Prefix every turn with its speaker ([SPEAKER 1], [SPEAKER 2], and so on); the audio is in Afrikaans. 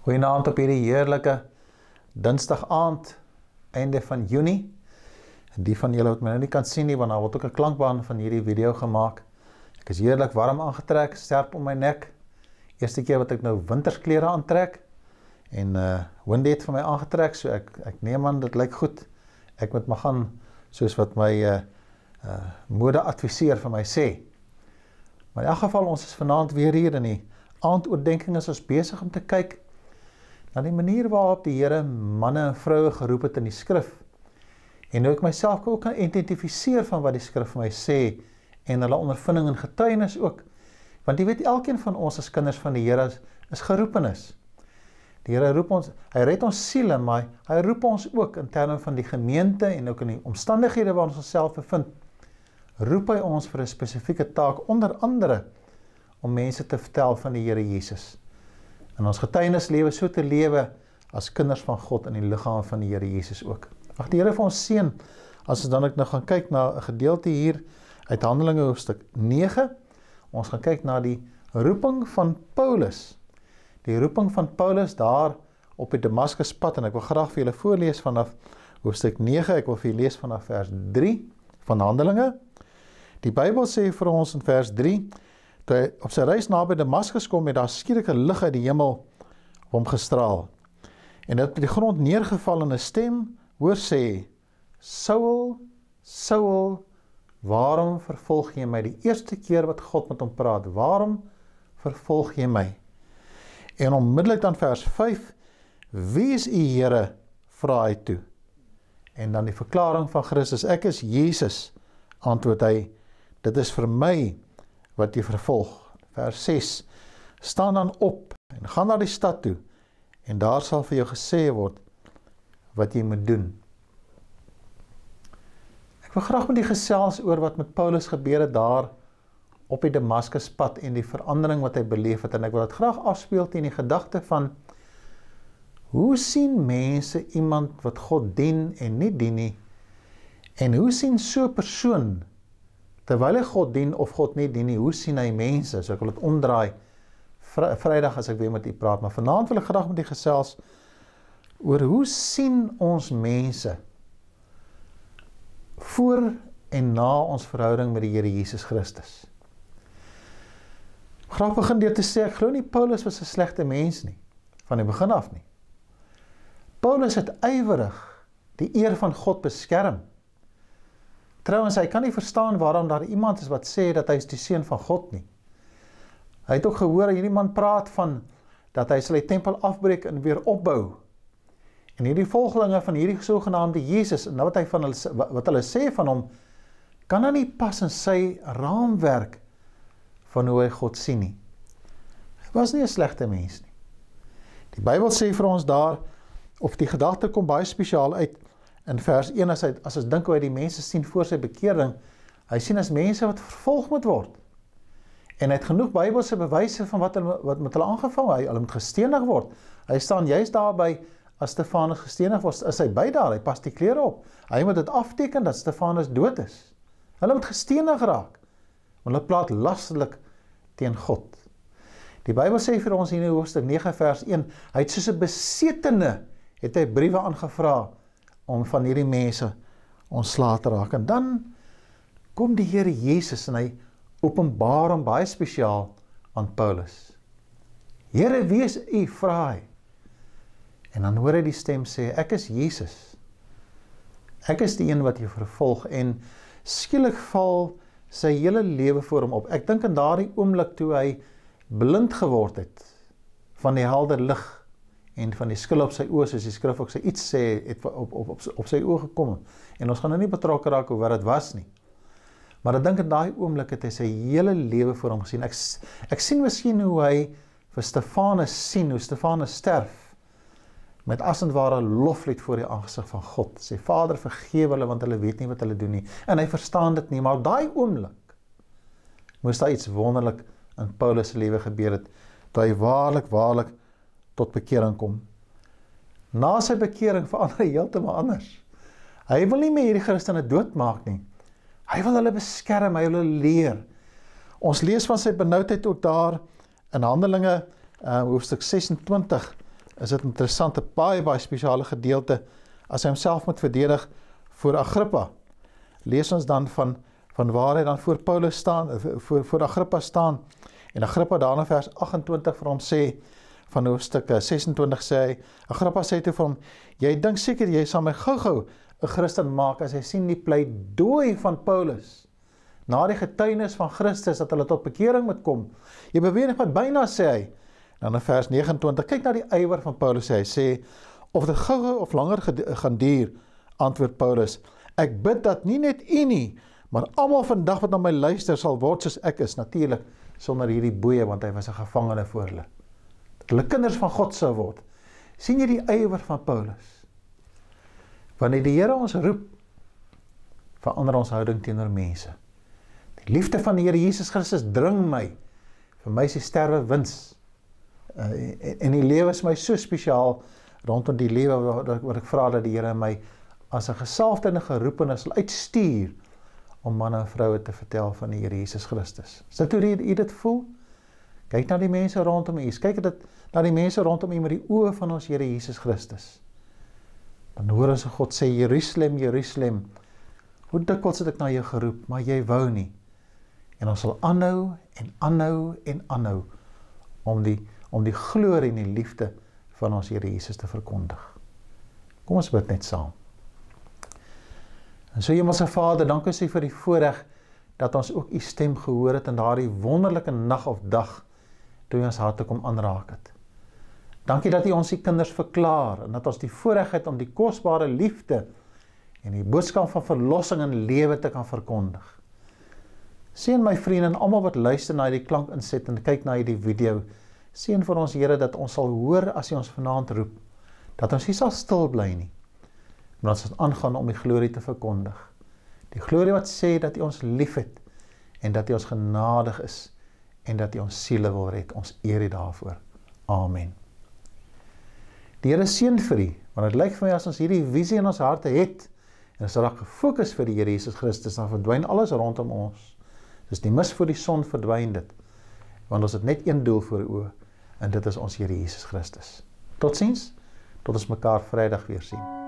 [SPEAKER 1] Goeienaand op hierdie heerlike Dinsdag aand einde van Junie. Die van julle wat my nou nie kan sien nie want daar word ook 'n klankbaan van hierdie video gemaak. Ek is heerlik warm aangetrek, sterp om my nek. Eerste keer wat ek nou wintersklere aantrek en uh hoende het vir my aangetrek, so ek ek neem aan dit lyk goed. Ek moet maar gaan soos wat my uh uh modeadviseur vir my sê. Maar in elk geval ons is vanaand weer hier in die aandoordenking is ons besig om te kyk Dan die manier waarop die Here manne en vroue geroep het in die skrif en hoe ek myself ook kan identifiseer van wat die skrif vir my sê en hulle ondervinding en getuienis ook. Want jy weet elkeen van ons as kinders van die Here is, is geroepenis. Die Here roep ons, hy red ons siele, maar hy roep ons ook in terme van die gemeente en ook in die omstandighede waarin ons onsself bevind. Roep hy ons vir 'n spesifieke taak onder andere om mense te vertel van die Here Jesus in ons getuienislewe so te lewe as kinders van God in die liggaam van die Here Jesus ook. Mag die Here vir ons seën as ons dan ook nou gaan kyk na 'n gedeelte hier uit Handelinge hoofstuk 9. Ons gaan kyk na die roeping van Paulus. Die roeping van Paulus daar op die Damaskuspad en ek wil graag vir julle voorlees vanaf hoofstuk 9. Ek wil vir julle lees vanaf vers 3 van Handelinge. Die Bybel sê vir ons in vers 3 toe hy op sy reis naby Damaskus kom het, daar skielike lig uit die hemel op hom gestraal. En dit op die grond neergeval en 'n stem hoor sê: "Saul, Saul, waarom vervolg jy my?" Die eerste keer wat God met hom praat, "Waarom vervolg jy my?" En onmiddellik dan vers 5: "Wie is U, Here?" vra hy toe. En dan die verklaring van Christus: Ek is Jesus, antwoord hy. Dit is vir my wat jy vervolg. Vers 6: Staan dan op en gaan na die stad toe en daar sal vir jou gesê word wat jy moet doen. Ek wil graag met u gesels oor wat met Paulus gebeur het daar op die Damaskuspad en die verandering wat hy beleef het en ek wil dit graag afspeel teen die gedagte van hoe sien mense iemand wat God dien en nie dien nie en hoe sien so 'n persoon terwyl hy God dien of God nie dien nie, hoe sien hy mense? So ek wil dit omdraai. Vry, vrydag as ek weer met u praat, maar vanaand wil ek graag met u gesels oor hoe sien ons mense voor en na ons verhouding met die Here Jesus Christus. Graag begin deur te sê ek glo nie Paulus was 'n slegte mens nie van die begin af nie. Paulus het ywerig die eer van God beskerm. Trouwens, hy kan nie verstaan waarom daar iemand is wat sê dat hy is die seun van God nie. Hy het ook gehoor hierdie man praat van dat hy sy tempel afbreek en weer opbou. En hierdie volgelinge van hierdie sogenaamde Jesus, en nou wat hy van hulle wat hulle sê van hom, kan dan nou nie pas in sy raamwerk van hoe hy God sien nie. Hy was nie 'n slegte mens nie. Die Bybel sê vir ons daar of die gedagte kom baie spesiaal uit in vers 1 as hy as ons dink hoe hy die mense sien voor sy bekering, hy sien as mense wat vervolg moet word. En hy het genoeg Bybelse bewyse van wat hy, wat met hulle aangevang, hy hulle moet gestenig word. Hy staan juist daarby as Stefanus gestenig word, is hy by daar, hy pas die klere op. Hy moet dit afteken dat Stefanus dood is. Hulle moet gestenig raak. Want hulle plaat lastelik teen God. Die Bybel sê vir ons hier in hoofstuk 9 vers 1, hy het soos 'n besetene het hy briewe aangevra om van hierdie mense ontslae te raak. En dan kom die Here Jesus en hy openbaar hom baie spesiaal aan Paulus. Here, wees u vra hy. En dan hoor hy die stem sê, ek is Jesus. Ek is die een wat jou vervolg en skielik val sy hele lewe voor hom op. Ek dink aan daardie oomblik toe hy blind geword het van die helder lig en van die skil op sy oë soos die skrif ook sê iets sê het op op op, op sy oë gekom en ons gaan nou nie betrokke raak oor wat dit was nie. Maar ek dink in daai oomblik het hy sy hele lewe voor hom gesien. Ek ek sien miskien hoe hy vir Stefanus sien hoe Stefanus sterf met asendware loflied voor die aangesig van God. Sê Vader vergewe hulle want hulle weet nie wat hulle doen nie en hy verstaan dit nie, maar daai oomblik moes daar iets wonderlik in Paulus se lewe gebeur het. Dat hy waarlik waarlik tot bekering kom. Na sy bekering verander hy heeltemal anders. Hy wil nie meer hierdie Christene doodmaak nie. Hy wil hulle beskerm, hy wil hulle leer. Ons lees van sy benoudheid ook daar in Handelinge uh, hoofstuk 26. Is dit 'n interessante baie baie spesiale gedeelte as hy homself moet verdedig voor Agrippa. Lees ons dan van van waar hy dan voor Paulus staan eh, voor voor Agrippa staan en Agrippa daarna vers 28 vir hom sê van hoofstuk 26 eh, sê hy, Agrippa sê toe vir hom, jy dink seker jy sal my gou-gou 'n Christen maak as hy sien die pleidooi van Paulus na die getuienis van Christus dat hulle tot bekering moet kom. Jy beweeg wat byna sê hy. Dan in vers 29, kyk na die ywer van Paulus sê hy sê of dit gou-gou of langer gaan duur, antwoord Paulus, ek bid dat nie net u nie, maar almal vandag wat na my luister sal word soos ek is, natuurlik sonder hierdie boeye want hy was 'n gevangene voor hulle hulle kinders van God sou word. sien jy die ywer van Paulus? Wanneer die Here ons roep, verander ons houding teenoor mense. Die liefde van die Here Jesus Christus dring my. Vir my is die sterwe wins. Eh, en die lewe is my so spesiaal rondom die lewe wat ek vra dat die Here my as 'n gesalfde en 'n geroepene sal uitstuur om manne en vroue te vertel van die Here Jesus Christus. Sit hoe jy dit voel? Kyk na die mense rondom u. Kyk dat na die mense rondom u met die oë van ons Here Jesus Christus. Dan hoor ons se God sê Jerusalem, Jerusalem, hoe dikwels het ek na jou geroep, maar jy wou nie. En ons sal aanhou en aanhou en aanhou om die om die glorie en die liefde van ons Here Jesus te verkondig. Kom ons bid net saam. En so Hemelse Vader, dankie sê vir die voorreg dat ons ook u stem gehoor het in daardie wonderlike nag of dag toe ons harte kom aanraak het. Dankie dat U ons die kinders verklaar en dat ons die voorreg het om die kosbare liefde en die boodskap van verlossing en lewe te kan verkondig. Seën my vriende en almal wat luister na hierdie klank inset en kyk na hierdie video. Seën vir ons Here dat ons sal hoor as U ons vanaand roep. Dat ons nie sal stil bly nie. Maar ons sal aangaan om die glorie te verkondig. Die glorie wat sê dat U ons liefhet en dat U ons genadig is en dat U ons siele wil red. Ons eer U daarvoor. Amen. Die Here seën vir U, want dit lyk vir my as ons hierdie visie in ons harte het en ons raak gefokus vir die Here Jesus Christus, dan verdwyn alles rondom ons. Dis die mis voor die son verdwyn dit. Want ons het net een doel voor oë en dit is ons Here Jesus Christus. Totsiens. Tot ons mekaar Vrydag weer sien.